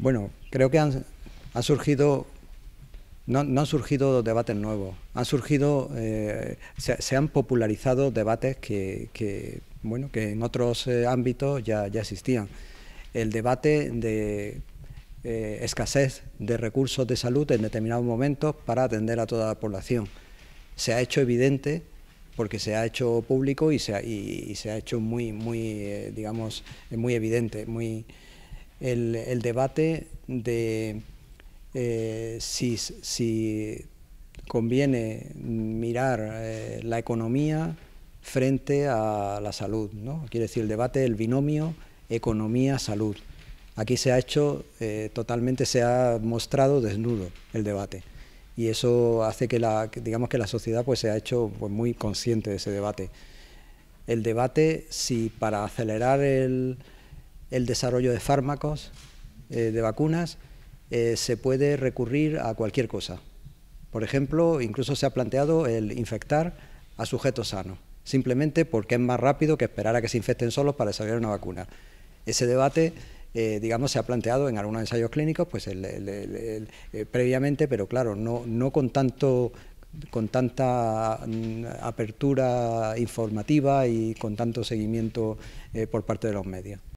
Bueno, creo que han, ha surgido, no, han surgido debates nuevos, han surgido, eh, se, han popularizado debates que, bueno, que en otros eh, ámbitos ya, existían. El debate de eh, escasez de recursos de salud en determinados momentos para atender a toda la población. Se ha hecho evidente porque se ha hecho público y se ha, hecho muy, digamos, muy evidente, muy, el, debate de eh, si, conviene mirar eh, la economía frente a la salud. ¿no? Quiere decir, el debate del binomio economía-salud. Aquí se ha hecho eh, totalmente, se ha mostrado desnudo el debate. Y eso hace que la, digamos que la sociedad pues, se ha hecho pues, muy consciente de ese debate. El debate, si para acelerar el, el desarrollo de fármacos, eh, de vacunas, eh, se puede recurrir a cualquier cosa. Por ejemplo, incluso se ha planteado el infectar a sujetos sanos, simplemente porque es más rápido que esperar a que se infecten solos para desarrollar una vacuna. Ese debate eh, digamos, se ha planteado en algunos ensayos clínicos, pues previamente, pero claro, no, con tanto con tanta mm, apertura informativa y con tanto seguimiento por parte de los medios.